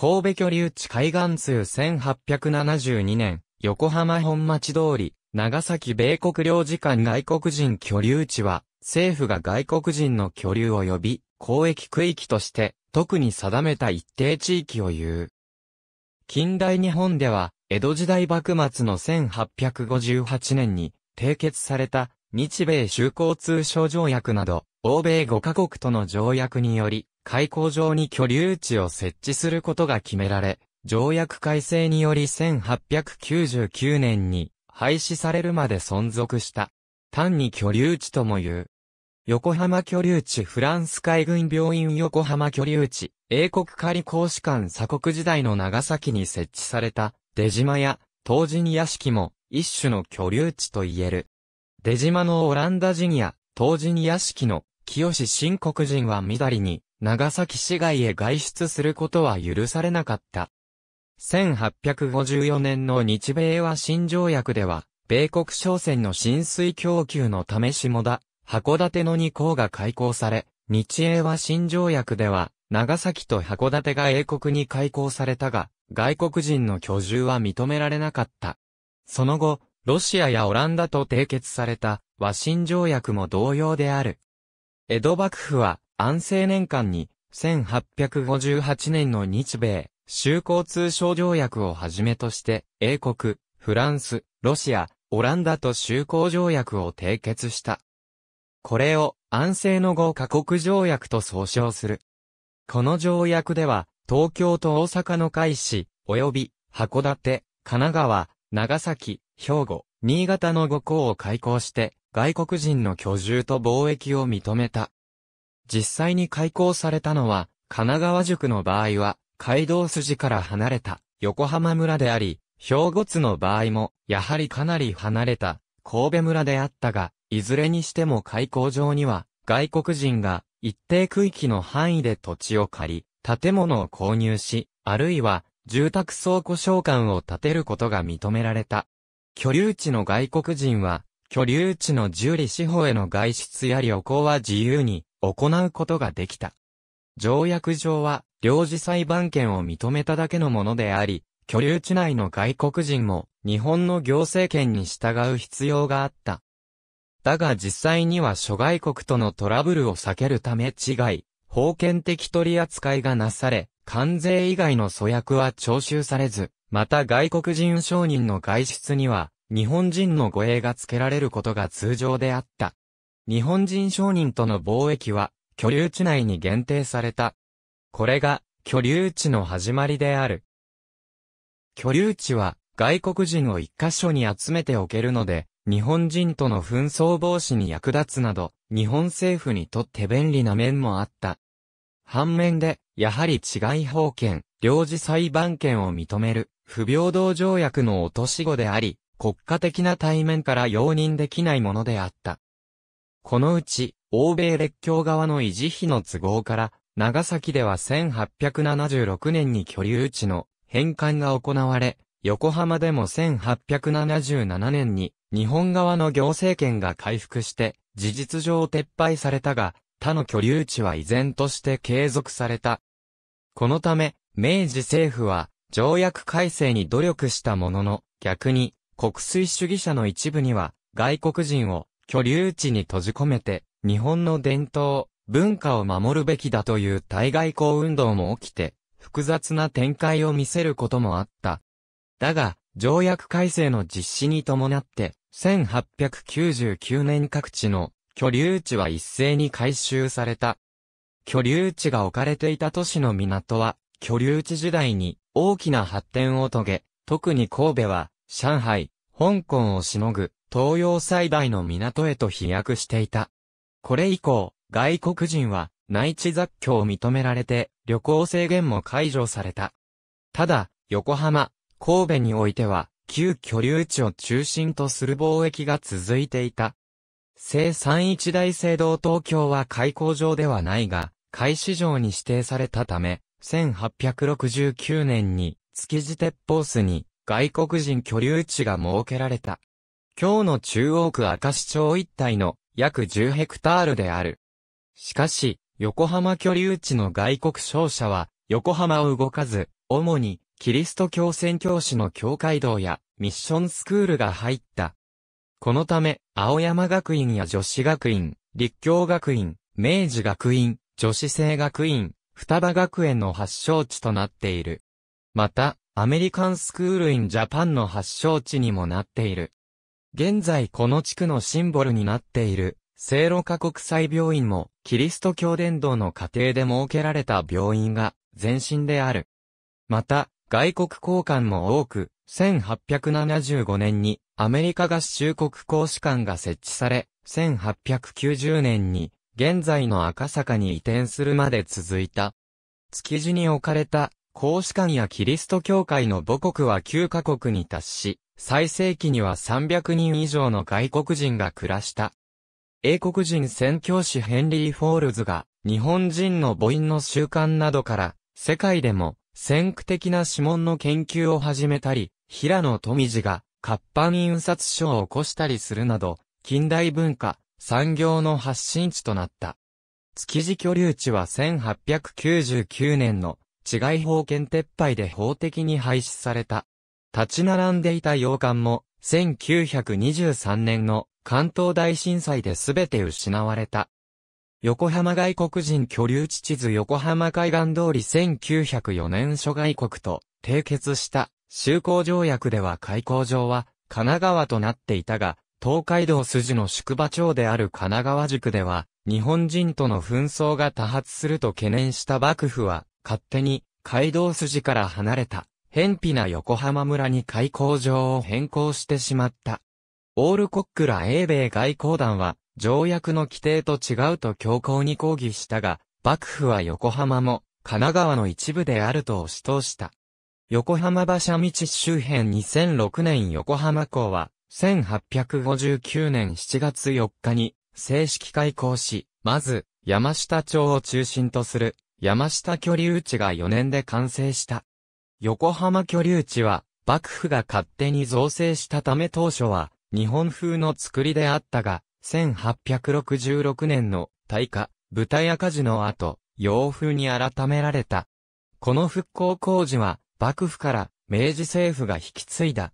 神戸居留地海岸通1872年、横浜本町通り、長崎米国領事館外国人居留地は、政府が外国人の居留及び、公益区域として、特に定めた一定地域を言う。近代日本では、江戸時代幕末の1858年に、締結された、日米修好通商条約など、欧米5カ国との条約により、開港上に居留地を設置することが決められ、条約改正により1899年に廃止されるまで存続した。単に居留地とも言う。横浜居留地フランス海軍病院横浜居留地、英国仮公使館鎖国時代の長崎に設置された、出島や、東人屋敷も、一種の居留地と言える。出島のオランダ人や、東人屋敷の、清新国人は緑に、長崎市外へ外出することは許されなかった。1854年の日米和親条約では、米国商船の浸水供給のため下田、函館の2港が開港され、日英和親条約では、長崎と函館が英国に開港されたが、外国人の居住は認められなかった。その後、ロシアやオランダと締結された和親条約も同様である。江戸幕府は、安政年間に、1858年の日米、就航通商条約をはじめとして、英国、フランス、ロシア、オランダと就航条約を締結した。これを安政の5カ国条約と総称する。この条約では、東京と大阪の海市、及び函館、神奈川、長崎、兵庫、新潟の5校を開港して、外国人の居住と貿易を認めた。実際に開校されたのは、神奈川塾の場合は、街道筋から離れた横浜村であり、兵庫津の場合も、やはりかなり離れた神戸村であったが、いずれにしても開校上には、外国人が一定区域の範囲で土地を借り、建物を購入し、あるいは住宅倉庫商館を建てることが認められた。居留地の外国人は、居留地の十里四方への外出や旅行は自由に行うことができた。条約上は、領事裁判権を認めただけのものであり、居留地内の外国人も、日本の行政権に従う必要があった。だが実際には諸外国とのトラブルを避けるため違い、封建的取り扱いがなされ、関税以外の粗薬は徴収されず、また外国人商人の外出には、日本人の護衛がつけられることが通常であった。日本人商人との貿易は、居留地内に限定された。これが、居留地の始まりである。居留地は、外国人を一箇所に集めておけるので、日本人との紛争防止に役立つなど、日本政府にとって便利な面もあった。反面で、やはり治外法権、領事裁判権を認める、不平等条約の落とし子であり、国家的な対面から容認できないものであった。このうち、欧米列強側の維持費の都合から、長崎では1876年に居留地の返還が行われ、横浜でも1877年に日本側の行政権が回復して事実上撤廃されたが、他の居留地は依然として継続された。このため、明治政府は条約改正に努力したものの、逆に国粋主義者の一部には外国人を居留地に閉じ込めて、日本の伝統、文化を守るべきだという対外交運動も起きて、複雑な展開を見せることもあった。だが、条約改正の実施に伴って、1899年各地の居留地は一斉に改修された。居留地が置かれていた都市の港は、居留地時代に大きな発展を遂げ、特に神戸は、上海、香港をしのぐ、東洋最大の港へと飛躍していた。これ以降、外国人は内地雑居を認められて旅行制限も解除された。ただ、横浜、神戸においては、旧居留地を中心とする貿易が続いていた。生産一大聖堂東京は開港場ではないが、開始場に指定されたため、1869年に築地鉄砲巣に外国人居留地が設けられた。京の中央区明石町一帯の約10ヘクタールである。しかし、横浜居留地の外国商社は、横浜を動かず、主に、キリスト教宣教師の教会堂や、ミッションスクールが入った。このため、青山学院や女子学院、立教学院、明治学院、女子生学院、双葉学園の発祥地となっている。また、アメリカンスクールインジャパンの発祥地にもなっている。現在この地区のシンボルになっている、聖路加国際病院も、キリスト教伝道の過程で設けられた病院が、前身である。また、外国公館も多く、1875年にアメリカ合衆国公使館が設置され、1890年に現在の赤坂に移転するまで続いた。築地に置かれた公使館やキリスト教会の母国は9カ国に達し、最盛期には300人以上の外国人が暮らした。英国人宣教師ヘンリー・フォールズが、日本人の母音の習慣などから、世界でも、先駆的な指紋の研究を始めたり、平野富士が、活版印刷書を起こしたりするなど、近代文化、産業の発信地となった。築地居留地は1899年の、治外法権撤廃で法的に廃止された。立ち並んでいた洋館も、1923年の関東大震災で全て失われた。横浜外国人居留地地図横浜海岸通り1904年諸外国と締結した修好条約では開港場は神奈川となっていたが、東海道筋の宿場町である神奈川塾では、日本人との紛争が多発すると懸念した幕府は、勝手に街道筋から離れた。偏僻な横浜村に開港場を変更してしまった。オールコックら英米外交団は、条約の規定と違うと強硬に抗議したが、幕府は横浜も、神奈川の一部であると押し通した。横浜馬車道周辺2006年横浜港は、1859年7月4日に正式開港し、まず、山下町を中心とする、山下居留地が4年で完成した。横浜居留地は、幕府が勝手に造成したため当初は、日本風の作りであったが、1866年の大火、豚屋火事の後、洋風に改められた。この復興工事は、幕府から明治政府が引き継いだ。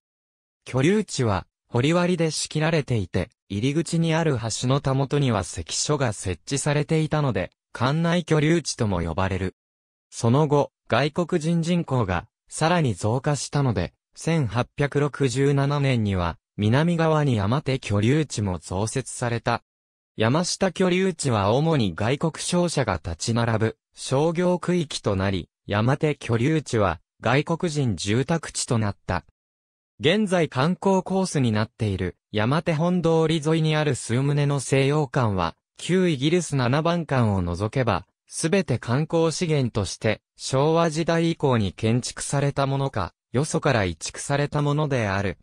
居留地は、掘り割りで仕切られていて、入り口にある橋のたもとには関所が設置されていたので、館内居留地とも呼ばれる。その後、外国人人口がさらに増加したので、1867年には、南側に山手居留地も増設された。山下居留地は主に外国商社が立ち並ぶ商業区域となり、山手居留地は外国人住宅地となった。現在観光コースになっている山手本通り沿いにある数棟の西洋館は、旧イギリス7番館を除けば、すべて観光資源として、昭和時代以降に建築されたものか、よそから移築されたものである。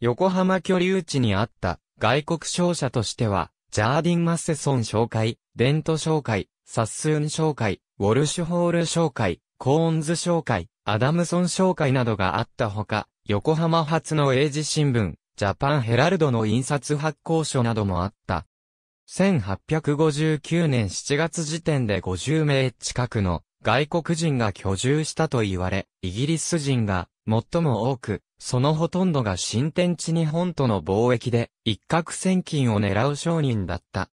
横浜居留地にあった外国商社としては、ジャーディン・マッセソン商会、デント商会、サッスーン商会、ウォルシュホール商会、コーンズ商会、アダムソン商会などがあったほか、横浜発の英字新聞、ジャパンヘラルドの印刷発行所などもあった。1859年7月時点で50名近くの外国人が居住したと言われ、イギリス人が最も多く、そのほとんどが新天地日本との貿易で一攫千金を狙う商人だった。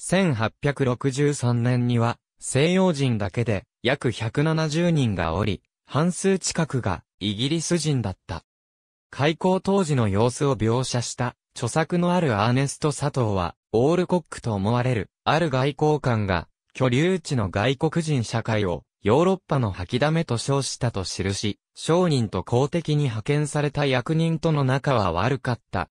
1863年には西洋人だけで約170人がおり、半数近くがイギリス人だった。開港当時の様子を描写した著作のあるアーネスト佐藤は、オールコックと思われる、ある外交官が、居留地の外国人社会を、ヨーロッパの吐きだめと称したと記し、商人と公的に派遣された役人との仲は悪かった。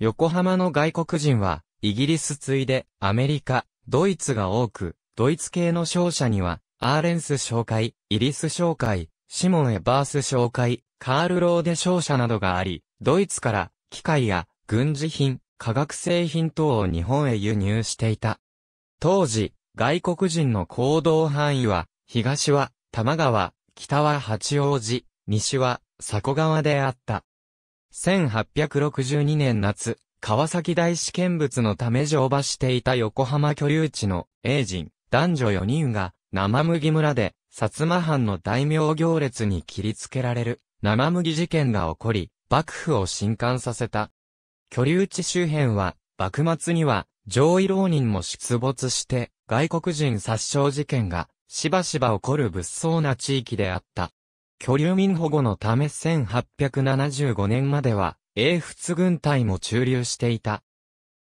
横浜の外国人は、イギリス次いで、アメリカ、ドイツが多く、ドイツ系の商社には、アーレンス商会、イリス商会、シモン・エバース商会、カール・ローデ商社などがあり、ドイツから、機械や軍事品、化学製品等を日本へ輸入していた。当時、外国人の行動範囲は、東は玉川、北は八王子、西は佐古川であった。1862年夏、川崎大試験物のため乗馬していた横浜居留地の英人、男女4人が、生麦村で、薩摩藩の大名行列に切りつけられる、生麦事件が起こり、幕府を震撼させた。居留地周辺は、幕末には、上位浪人も出没して、外国人殺傷事件が、しばしば起こる物騒な地域であった。居留民保護のため1875年までは、英仏軍隊も駐留していた。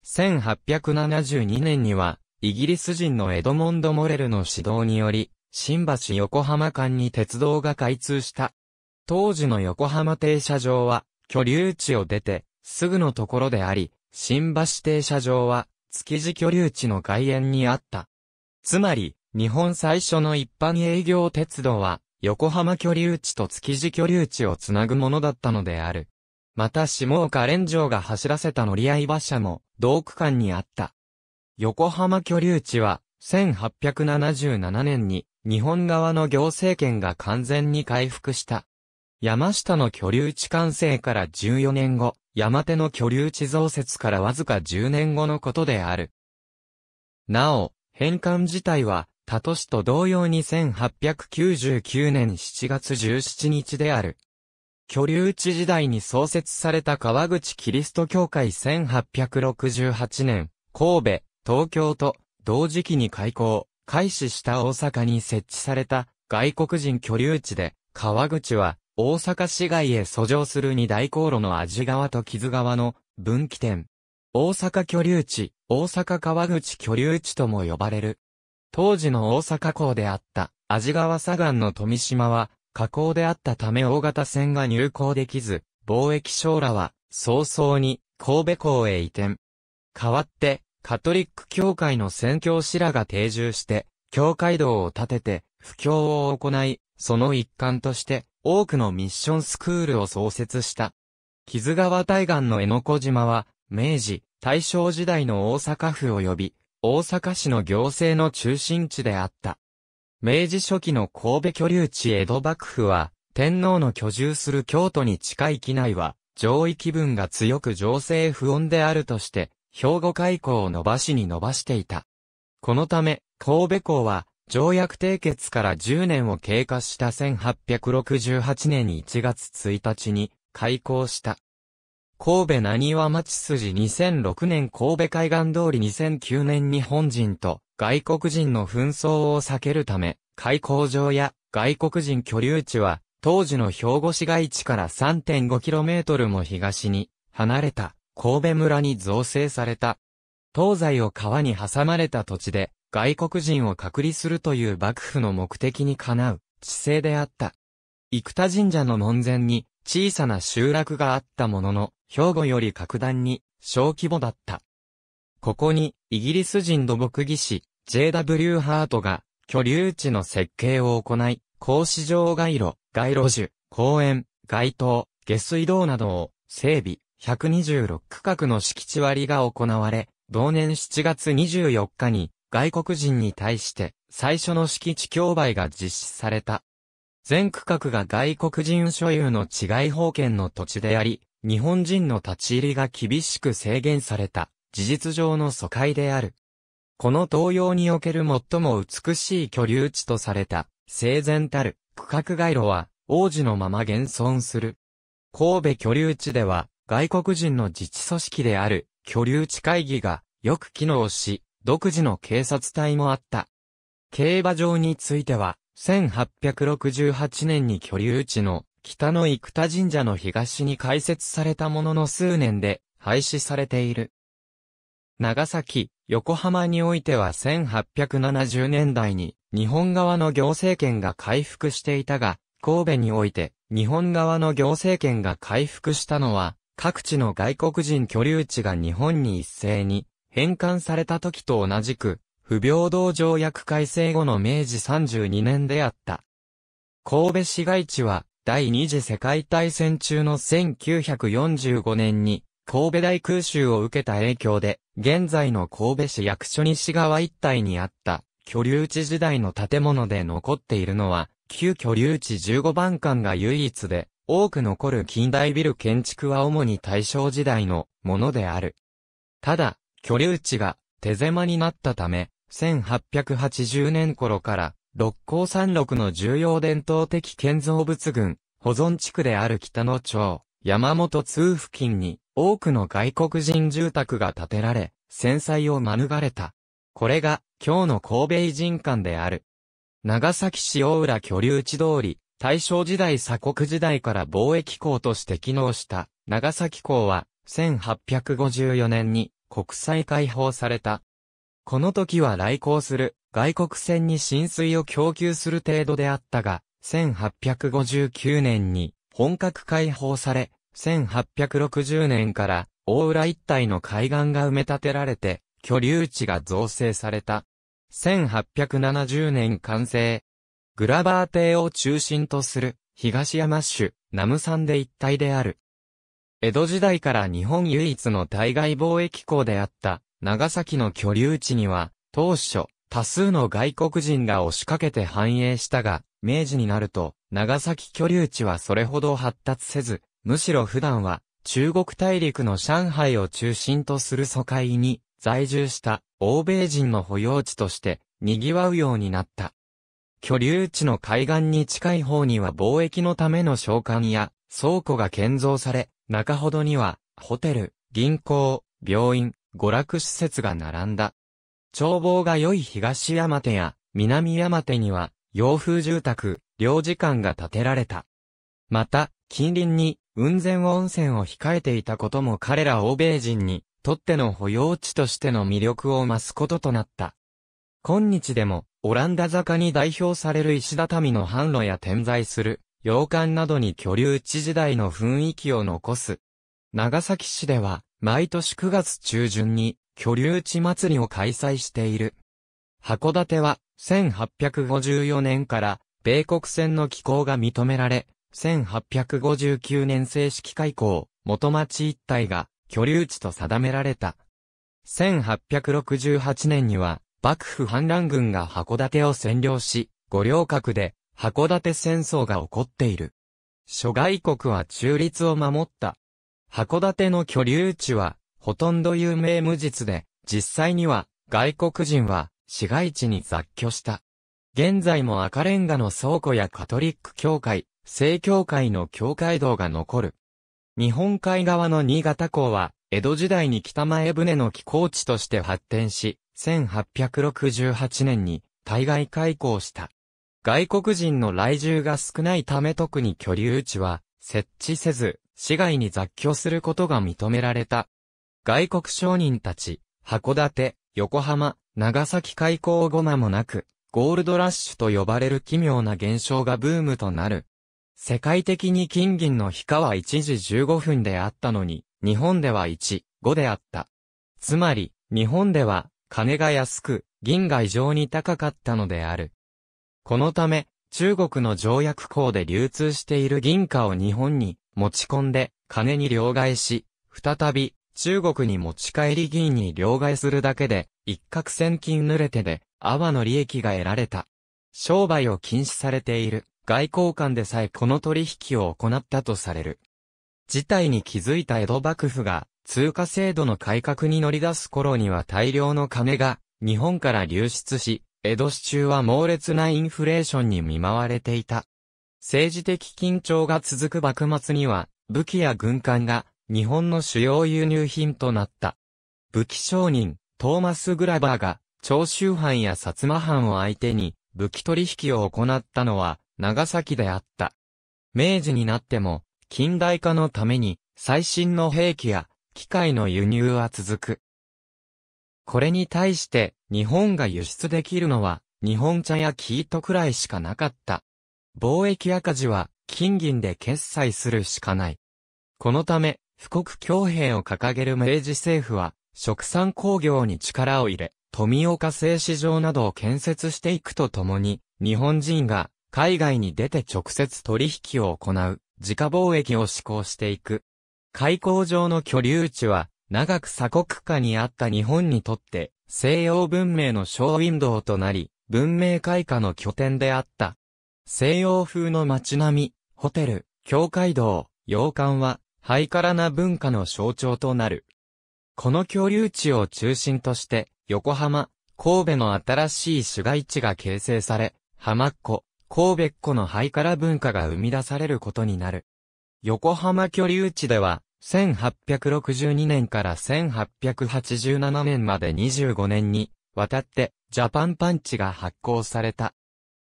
1872年には、イギリス人のエドモンド・モレルの指導により、新橋横浜間に鉄道が開通した。当時の横浜停車場は、居留地を出て、すぐのところであり、新橋停車場は、築地居留地の外縁にあった。つまり、日本最初の一般営業鉄道は、横浜居留地と築地居留地をつなぐものだったのである。また下岡連城が走らせた乗り合い馬車も、同区間にあった。横浜居留地は、1877年に、日本側の行政権が完全に回復した。山下の居留地完成から14年後、山手の居留地増設からわずか10年後のことである。なお、返還自体は、他都市と同様に1899年7月17日である。居留地時代に創設された川口キリスト教会1868年、神戸、東京と同時期に開校、開始した大阪に設置された外国人居留地で、川口は大阪市街へ遡上する二大航路の味川と木津川の分岐点。大阪居留地、大阪川口居留地とも呼ばれる。当時の大阪港であった味川左岸の富島は、河口であったため大型船が入港できず、貿易商らは早々に神戸港へ移転。代わって、カトリック教会の宣教師らが定住して、教会道を建てて、布教を行い、その一環として、多くのミッションスクールを創設した。木津川対岸の江ノ小島は、明治、大正時代の大阪府及び、大阪市の行政の中心地であった。明治初期の神戸居留地江戸幕府は、天皇の居住する京都に近い機内は、上位気分が強く情勢不穏であるとして、兵庫開港を伸ばしに伸ばしていた。このため、神戸港は、条約締結から10年を経過した1868年1月1日に開港した。神戸何和町筋2006年神戸海岸通り2009年日本人と外国人の紛争を避けるため、開港場や外国人居留地は当時の兵庫市街地から 3.5km も東に離れた神戸村に造成された。東西を川に挟まれた土地で外国人を隔離するという幕府の目的にかなう地勢であった。生田神社の門前に小さな集落があったものの、兵庫より格段に小規模だった。ここにイギリス人土木技師 JW ハートが居留地の設計を行い、格子状街路、街路樹、公園、街灯、下水道などを整備、126区画の敷地割りが行われ、同年7月24日に外国人に対して最初の敷地競売が実施された。全区画が外国人所有の治外法権の土地であり、日本人の立ち入りが厳しく制限された事実上の疎開である。この東洋における最も美しい居留地とされた、生前たる区画街路は、王子のまま現存する。神戸居留地では、外国人の自治組織である居留地会議がよく機能し、独自の警察隊もあった。競馬場については、1868年に居留地の北の生田神社の東に開設されたものの数年で廃止されている。長崎、横浜においては1870年代に日本側の行政権が回復していたが、神戸において日本側の行政権が回復したのは、各地の外国人居留地が日本に一斉に返還された時と同じく、不平等条約改正後の明治32年であった。神戸市街地は、第二次世界大戦中の1945年に、神戸大空襲を受けた影響で、現在の神戸市役所西側一帯にあった、居留地時代の建物で残っているのは、旧居留地15番館が唯一で、多く残る近代ビル建築は主に大正時代のものである。ただ、居留地が手狭になったため、1880年頃から六甲山麓の重要伝統的建造物群、保存地区である北野町、山本通付近に多くの外国人住宅が建てられ、戦災を免れた。これが今日の神戸偉人館である。長崎市大浦居留地通り、大正時代鎖国時代から貿易港として機能した長崎港は1854年に国際解放された。この時は来航する外国船に浸水を供給する程度であったが、1859年に本格解放され、1860年から大浦一帯の海岸が埋め立てられて、居留地が造成された。1870年完成。グラバー邸を中心とする東山州、ナムサン一帯である。江戸時代から日本唯一の対外貿易港であった長崎の居留地には、当初、多数の外国人が押しかけて繁栄したが、明治になると、長崎居留地はそれほど発達せず、むしろ普段は、中国大陸の上海を中心とする疎開に、在住した欧米人の保養地として、賑わうようになった。居留地の海岸に近い方には貿易のための商館や倉庫が建造され、中ほどには、ホテル、銀行、病院、娯楽施設が並んだ。眺望が良い東山手や南山手には、洋風住宅、領事館が建てられた。また、近隣に雲仙温泉を控えていたことも彼ら欧米人にとっての保養地としての魅力を増すこととなった。今日でも、オランダ坂に代表される石畳の販路や点在する洋館などに居留地時代の雰囲気を残す。長崎市では、毎年9月中旬に、居留地祭りを開催している。函館は、1854年から、米国船の寄港が認められ、1859年正式開港、元町一帯が、居留地と定められた。1868年には、幕府反乱軍が函館を占領し、五稜郭で函館戦争が起こっている。諸外国は中立を守った。函館の居留地は、ほとんど有名無実で、実際には、外国人は、市街地に雑居した。現在も赤レンガの倉庫やカトリック教会、正教会の教会堂が残る。日本海側の新潟港は、江戸時代に北前船の寄港地として発展し、1868年に対外開港した。外国人の来住が少ないため特に居留地は設置せず、市外に雑居することが認められた。外国商人たち、函館、横浜、長崎開港後間もなく、ゴールドラッシュと呼ばれる奇妙な現象がブームとなる。世界的に金銀の日価は1時15分であったのに、日本では1、5であった。つまり、日本では、金が安く、銀が異常に高かったのである。このため、中国の条約港で流通している銀貨を日本に持ち込んで、金に両替し、再び、中国に持ち帰り銀に両替するだけで、一攫千金濡れてで、阿波の利益が得られた。商売を禁止されている外交官でさえこの取引を行ったとされる。事態に気づいた江戸幕府が通貨制度の改革に乗り出す頃には大量の金が日本から流出し、江戸市中は猛烈なインフレーションに見舞われていた。政治的緊張が続く幕末には、武器や軍艦が日本の主要輸入品となった。武器商人、トーマス・グラバーが、長州藩や薩摩藩を相手に武器取引を行ったのは長崎であった。明治になっても近代化のために最新の兵器や機械の輸入は続く。これに対して日本が輸出できるのは日本茶や生糸くらいしかなかった。貿易赤字は金銀で決済するしかない。このため、富国強兵を掲げる明治政府は、食産工業に力を入れ、富岡製糸場などを建設していくとともに、日本人が海外に出て直接取引を行う、自家貿易を施行していく。開港上の居留地は、長く鎖国下にあった日本にとって、西洋文明のショーウィンドウとなり、文明開化の拠点であった。西洋風の街並み、ホテル、教会堂、洋館は、ハイカラな文化の象徴となる。この居留地を中心として、横浜、神戸の新しい市街地が形成され、浜っ子、神戸っ子のハイカラ文化が生み出されることになる。横浜居留地では、1862年から1887年まで25年に、わたって、ジャパンパンチが発行された。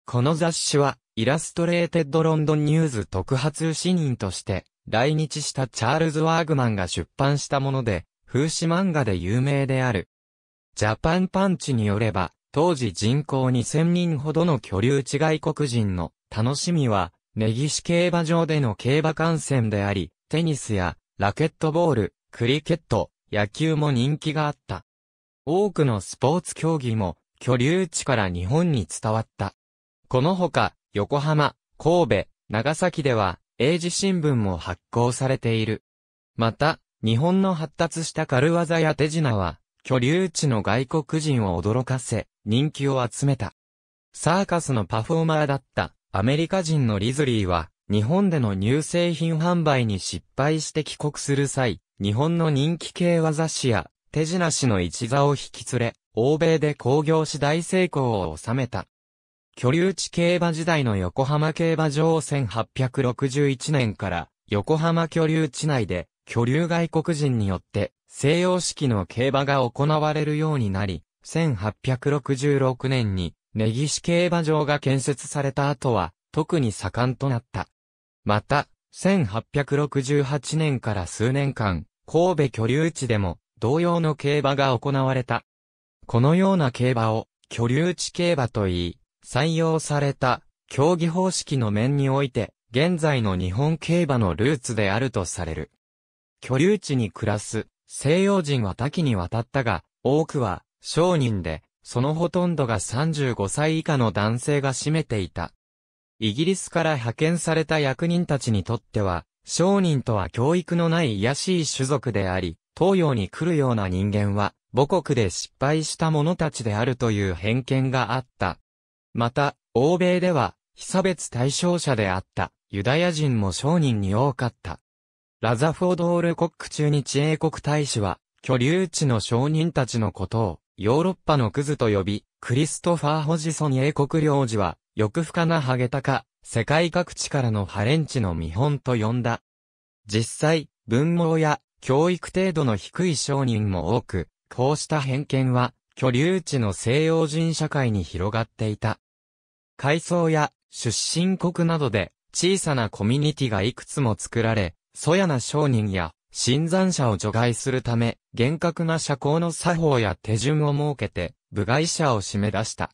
この雑誌は、イラストレーテッドロンドンニューズ特発通信として、来日したチャールズ・ワーグマンが出版したもので、風刺漫画で有名である。ジャパンパンチによれば、当時人口2000人ほどの居留地外国人の楽しみは、根岸競馬場での競馬観戦であり、テニスやラケットボール、クリケット、野球も人気があった。多くのスポーツ競技も、居留地から日本に伝わった。このほか、横浜、神戸、長崎では、英字新聞も発行されている。また、日本の発達した軽技や手品は、居留地の外国人を驚かせ、人気を集めた。サーカスのパフォーマーだったアメリカ人のリズリーは、日本での乳製品販売に失敗して帰国する際、日本の人気系和雑誌や手品師の一座を引き連れ、欧米で興行し大成功を収めた。居留地競馬時代の横浜競馬場を1861年から横浜居留地内で居留外国人によって西洋式の競馬が行われるようになり、1866年に根岸競馬場が建設された後は特に盛んとなった。また、1868年から数年間、神戸居留地でも同様の競馬が行われた。このような競馬を居留地競馬と言い、採用された競技方式の面において、現在の日本競馬のルーツであるとされる。居留地に暮らす西洋人は多岐にわたったが、多くは商人で、そのほとんどが35歳以下の男性が占めていた。イギリスから派遣された役人たちにとっては、商人とは教育のない卑しい種族であり、東洋に来るような人間は、母国で失敗した者たちであるという偏見があった。また、欧米では、被差別対象者であった、ユダヤ人も商人に多かった。ラザフォード・ール国中日英国大使は、居留地の商人たちのことを、ヨーロッパのクズと呼び、クリストファー・ホジソン英国領事は、欲深なハゲタカ、世界各地からのハレンチの見本と呼んだ。実際、文盲や教育程度の低い商人も多く、こうした偏見は、居留地の西洋人社会に広がっていた。階層や出身国などで小さなコミュニティがいくつも作られ、そやな商人や新参者を除外するため、厳格な社交の作法や手順を設けて、部外者を締め出した。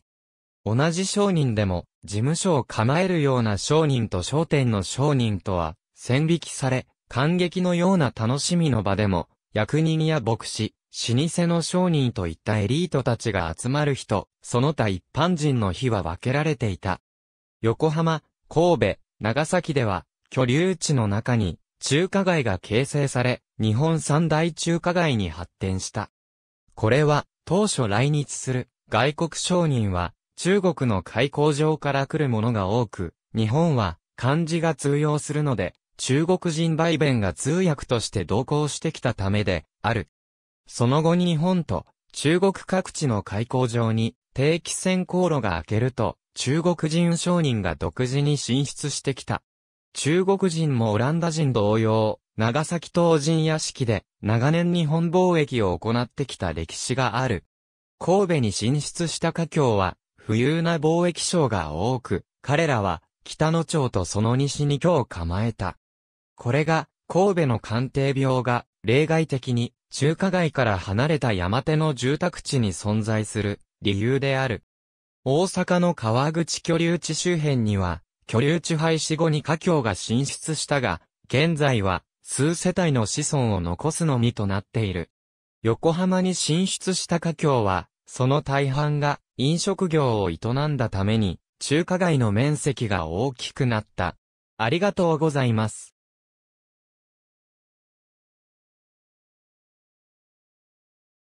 同じ商人でも、事務所を構えるような商人と商店の商人とは、線引きされ、感激のような楽しみの場でも、役人や牧師、老舗の商人といったエリートたちが集まる人、その他一般人の日は分けられていた。横浜、神戸、長崎では、居留地の中に、中華街が形成され、日本三大中華街に発展した。これは、当初来日する外国商人は、中国の開港上から来るものが多く、日本は漢字が通用するので、中国人売弁が通訳として同行してきたためで、ある。その後日本と中国各地の開港上に定期線航路が開けると、中国人商人が独自に進出してきた。中国人もオランダ人同様、長崎島人屋敷で長年日本貿易を行ってきた歴史がある。神戸に進出した華僑は富裕な貿易商が多く、彼らは北野町とその西に居を構えた。これが神戸の官邸病が例外的に中華街から離れた山手の住宅地に存在する理由である。大阪の川口居留地周辺には、居留地廃止後に家境が進出したが、現在は数世帯の子孫を残すのみとなっている。横浜に進出した家境は、その大半が飲食業を営んだために、中華街の面積が大きくなった。ありがとうございます。